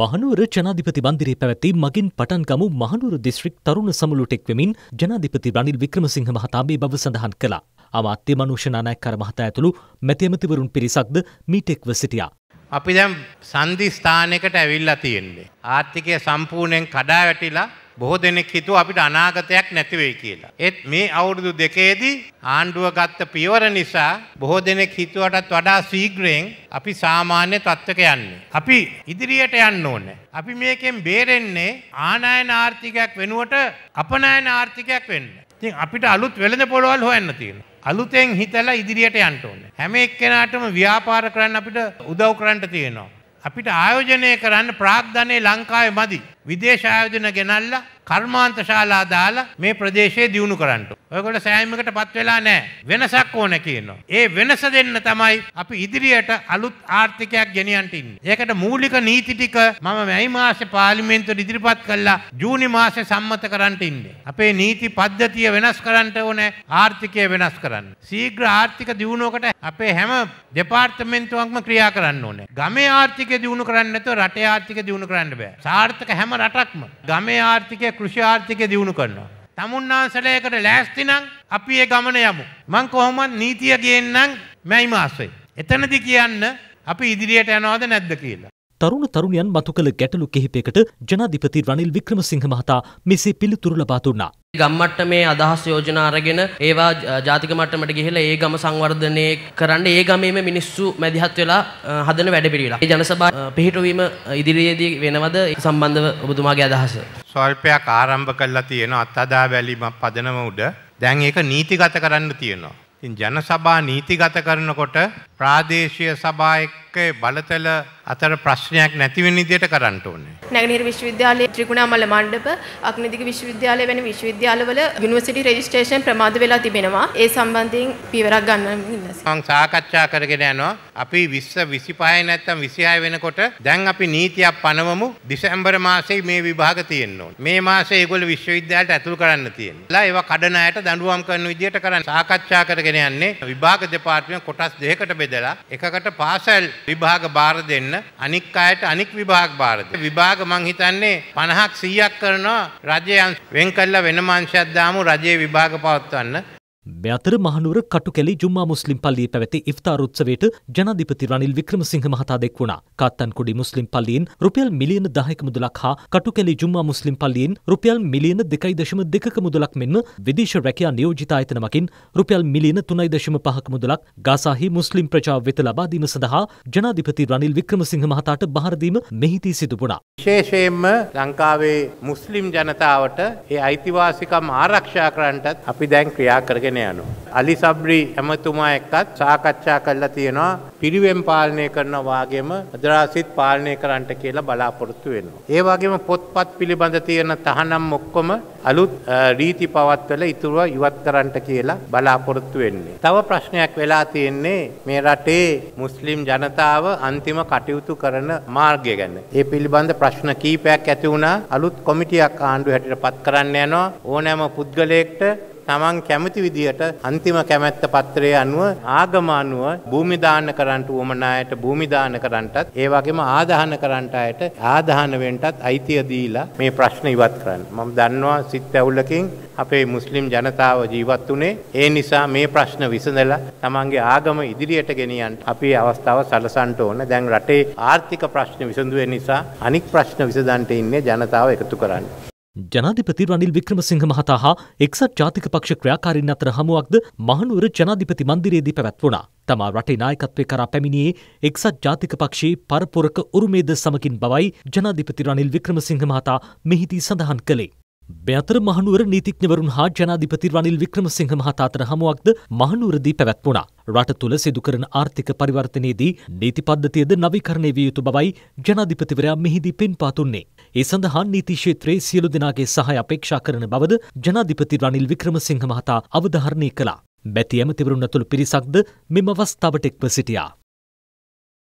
මහනුවර ජනාධිපති බන්දිරේ පැවැති මගින් පටන්ගමු මහනුවර දිස්ත්‍රික් තරුණ සමුළුටෙක්වමින් ජනාධිපති රනිල් වික්‍රමසිංහ මහතා මේ බව සඳහන් කළා. අමාත්‍ය මනුෂ්‍ය නානායක්කර මහතා ඇතුළු මැතිඇමතිවරුන් පිරිසක්ද මීටෙක්ව සිටියා. අපි දැම් සන්ධි ස්ථානයකට ඇවිල්ලා තියෙන්නේ. ආර්ථිකය සම්පූර්ණයෙන් කඩා වැටිලා බොහෝ දෙනෙක් හිතුව අපිට අනාගතයක් නැති වෙයි කියලා. ඒත් මේ අවුරුදු දෙකේදී ආණ්ඩුව ගත්ත පියවර නිසා බොහෝ දෙනෙක් හිතුවටත් වඩා ශීඝ්‍රයෙන් අපි සාමාන්‍ය තත්ත්වක යන්නේ. අපි ඉදිරියට යන්න ඕනේ. අපි මේකෙන් බේරෙන්නේ ආනයන ආර්ථිකයක් වෙනුවට අපනයන ආර්ථිකයක් වෙන්න. ඉතින් අපිට අලුත් වෙළඳ පොළවල් හොයන්න තියෙනවා. අලුතෙන් හිතලා ඉදිරියට යන්න ඕනේ. හැම එක්කෙනාටම ව්‍යාපාර කරන්න අපිට උදව් කරන්න තියෙනවා. අපිට ආයෝජනය කරන්න ප්‍රාග්ධනය ලංකාවේ මදි. විදේශ ආයෝජන ගෙනල්ලා කර්මාන්ත ශාලා දාලා මේ ප්‍රදේශයේ දියුණු කරන්නට. ඔයගොල්ල සෑහීමකට පත් වෙලා නෑ. වෙනසක් ඕන කියනවා. ඒ වෙනස දෙන්න තමයි අපි ඉදිරියට අලුත් ආර්ථිකයක් ගෙනියන්ට ඉන්නේ. ඒකට මූලික නීති ටික මම මැයි මාසේ පාර්ලිමේන්තුවට ඉදිරිපත් කළා ජූනි මාසේ සම්මත කරන්න ඉන්නේ. අපේ නීති පද්ධතිය වෙනස් කරන්න ඕනේ ආර්ථිකය වෙනස් කරන්න. ශීඝ්‍ර ආර්ථික දියුණුවකට අපේ හැම දෙපාර්තමේන්තුවක්ම ක්‍රියා කරන්න ඕනේ. ගමේ ආර්ථිකය දියුණු කරන්න නැතුව රටේ ආර්ථිකය දියුණු කරන්න බෑ. සාර්ථක හැම රටක්ම ගමේ ආර්ථිකය කෘෂි ආර්ථිකය දියුණු කරනවා. තමුන්නාන්සලයකට ලෑස්තිනං අපි ඒ ගමන යමු. මං කොහොමත් නීතිය ගේන්නම් මැයි මාසයි. එතනදි කියන්න අපි ඉදිරියට යනවාද නැද්ද කියලා. තරුණ තරුණයන් මතු කළ ගැටලු කිහිපයකට ජනාධිපති රනිල් වික්‍රමසිංහ මහතා මෙසේ පිළිතුරු ලබා දුන්නා. ගම්මට්ට මේ අදහස් යෝජනා අරගෙන ඒවා ජාතික මට්ටමට ගිහිලා ඒ ගම සංවර්ධනය කරන්න ඒ ගමේම මිනිස්සු මැදිහත් වෙලා හදන වැඩ පිළිවෙලක්. ඒ ජනසභා පිහිටවීම ඉදිරියේදී වෙනවද සම්බන්ධව ඔබතුමාගේ අදහස? ස්වල්පයක් ආරම්භ කල්ලා තියෙන අත්හදා බැලීම පදනම උඩ දැන් ඒක නීතිගත කරන්න තියෙනවා. ඉතින් ජනසභා නීතිගත කරනකොට ප්‍රාදේශය සභා එක්ක බලතල අතර ප්‍රශ්නයක් නැතිවෙන විදිහට කරන්න ඕනේ. නැගෙනහිර විශ්වවිද්‍යාලයේ ත්‍රිකුණාමල මණ්ඩප, අග්නිදිග විශ්වවිද්‍යාලය වෙන විශ්වවිද්‍යාලවල යුනිවර්සිටි රෙජිස්ට්‍රේෂන් ප්‍රමාද වෙලා තිබෙනවා. ඒ සම්බන්ධයෙන් පියවරක් ගන්න ඉන්නවා. මම සාකච්ඡා කරගෙන යනවා. අපි 20 25 නැත්තම් 26 වෙනකොට දැන් අපි නීතියක් පනවමු. දෙසැම්බර් මාසේ මේ විභාග තියෙන්න ඕනේ. මේ මාසේ ඒගොල්ලෝ විශ්වවිද්‍යාලයට ඇතුල් කරන්න තියෙනවා. ඒවා කඩන අයට දඬුවම් කරන විදිහට කරන්න සාකච්ඡා කරගෙන යන්නේ විභාග දෙපාර්තමේන්තුව කොටස් දෙකකට බෙද බෙදලා එකකට පාසල් විභාග බාර දෙන්න අනික් අයට අනික් විභාග බාර දෙන්න. විභාග මං හිතන්නේ 50ක් 100ක් කරනවා රජයන් වෙන් කළා වෙනම අංශයක් දාමු රජයේ විභාග පවත්වන්න. මෙතර මහනුවර කටුකෙලි ජුම්මා මුස්ලිම් පල්ලියේ පැවති ඉෆ්තාර් උත්සවයට ජනාධිපති රනිල් වික්‍රමසිංහ මහතා දෙක් වුණා. කාත්තන්කුඩි මුස්ලිම් පල්ලියෙන් රුපියල් මිලියන 10ක මුදලක් හා කටුකෙලි ජුම්මා මුස්ලිම් පල්ලියෙන් රුපියල් මිලියන 2.2ක මුදලක් මෙන්ම විදේශ රැකියා නියෝජිත ආයතන මගින් රුපියල් මිලියන 3.5ක මුදලක් ගාසාහි මුස්ලිම් ප්‍රජාව වෙත ලබා දීම සඳහා ජනාධිපති රනිල් වික්‍රමසිංහ මහතාට බහර දීම මෙහිදී සිදු වුණා. විශේෂයෙන්ම ලංකාවේ මුස්ලිම් ජනතාවට ඒ අයිතිවාසිකම් ආරක්ෂා කරන්නත් අපි දැන් ක්‍රියා කරගෙන වචනය අනු. අලි සබ්‍රි ඇමතුමා එක්කත් සාකච්ඡා කරලා තියෙනවා පිරිවෙන් පාලනය කරනවාගේම අදරාසිත් පාලනය කරන්නට කියලා බලාපොරොත්තු වෙනවා. ඒ වගේම පොත්පත් පිළිබඳ තියෙන තහනම් ඔක්කොම අලුත් රීති පවත්වල ඉතුරුව ඉවත් කරන්නට කියලා බලාපොරොත්තු වෙන්නේ. තව ප්‍රශ්නයක් වෙලා තියෙන්නේ මේ රටේ මුස්ලිම් ජනතාව අන්තිම කටයුතු කරන මාර්ගය ගැන. ඒ පිළිබඳ ප්‍රශ්න කීපයක් ඇති වුණා අලුත් කොමිටියක් ආණ්ඩුව හැටියට පත් කරන්න යනවා ඕනෑම පුද්ගලයෙක්ට තමන් කැමති විදිහට අන්තිම කැමැත්ත පත්‍රය අනුව ආගම අනුව භූමි දාන කරන්නට උවමනායට භූමි දාන කරන්නටත් ඒ වගේම ආදාහන කරන්නට අයට ආදාහන වෙන්නටත් අයිතිය දීලා මේ ප්‍රශ්න ඉවත් කරන්න. මම දන්නවා සිත් ඇවුලකින් අපේ මුස්ලිම් ජනතාව ජීවත් වුණේ ඒ නිසා මේ ප්‍රශ්න විසඳලා තමන්ගේ ආගම ඉදිරියට ගෙනියන්න අපි අවස්ථාව සලසන්න ඕන. දැන් රටේ ආර්ථික ප්‍රශ්න විසඳුවේ නිසා අනික් ප්‍රශ්න විසඳන්න ඉන්නේ ජනතාව එකතු කරන්නේ. ජනාධිපති රනිල් වික්‍රමසිංහ මහතා හා එක්සත් ජාතික පක්ෂ ක්‍රියාකාරීන් අතර හමුවක්ද මහනුවර ජනාධිපති මන්දිරයේදී පැවැත්වුණා. තමා රටේ නායකත්වය කරා පැමිණියේ එක්සත් ජාතික පක්ෂයේ පරපුරක උරුමේද සමකින් බවයි ජනාධිපති රනිල් වික්‍රමසිංහ මහතා මෙහිදී සඳහන් කළේ. බැතර මහනුවර නීතිඥවරුන් හා ජනාධිපති රනිල් වික්‍රමසිංහ මහතා අතර හමුවක්ද මහනුවරදී පැවැත්වුණා. රට තුළ සිදුකරන ආර්ථික පරිවර්තනයේදී නීති පද්ධතියද නවීකරණය විය යුතු බවයි ජනාධිපතිවරයා මෙහිදී පෙන්පා තුන්නේ. ඒ සඳහා නීති ක්ෂේත්‍රයේ සියලු දෙනාගේ සහය අපේක්ෂා කරන බවද ජනාධිපති රනිල් වික්‍රමසිංහ මහතා අවධාරණය කළා. බැති ඇමතිවරුන් ඇතුළු පිරිසක්ද මෙම අවස්ථාවට එක්ව සිටියා.